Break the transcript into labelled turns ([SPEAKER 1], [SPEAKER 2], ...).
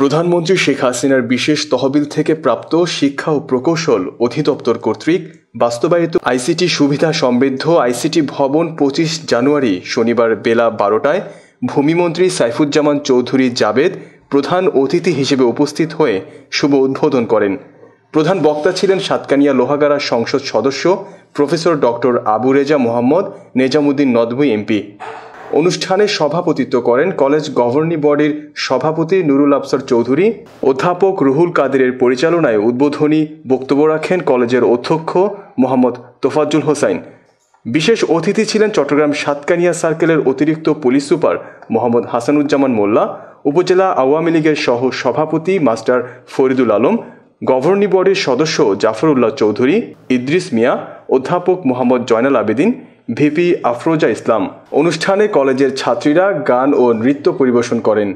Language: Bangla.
[SPEAKER 1] প্রধানমন্ত্রী শেখ হাসিনার বিশেষ তহবিল থেকে প্রাপ্ত শিক্ষা ও প্রকৌশল অধিদপ্তর কর্তৃক বাস্তবায়িত আইসিটি সুবিধা সমৃদ্ধ আইসিটি ভবন পঁচিশ জানুয়ারি শনিবার বেলা বারোটায় ভূমিমন্ত্রী সাইফুজ্জামান চৌধুরী জাবেদ প্রধান অতিথি হিসেবে উপস্থিত হয়ে শুভ উদ্বোধন করেন প্রধান বক্তা ছিলেন সাতকানিয়া লোহাগাড়া সংসদ সদস্য professor doctor Abu Reza Mohammad Nezamuddin Nadvi MP অনুষ্ঠানে সভাপতিত্ব করেন কলেজ গভর্নিং বডির সভাপতি নুরুল আফসার চৌধুরী অধ্যাপক রুহুল কাদেরের পরিচালনায় উদ্বোধনী বক্তব্য রাখেন কলেজের অধ্যক্ষ মোহাম্মদ তোফাজ্জুল হোসাইন বিশেষ অতিথি ছিলেন চট্টগ্রাম সাতকানিয়া সার্কেলের অতিরিক্ত পুলিশ সুপার মোহাম্মদ হাসানুজ্জামান মোল্লা উপজেলা আওয়ামী লীগের সহ সভাপতি মাস্টার ফরিদুল আলম গভর্নিং বডির সদস্য জাফরুল্লাহ চৌধুরী ইদ্রিস মিয়া অধ্যাপক মোহাম্মদ জয়নাল আবেদিন ভিপি আফরোজা ইসলাম অনুষ্ঠানে কলেজের ছাত্রীরা গান ও নৃত্য পরিবেশন করেন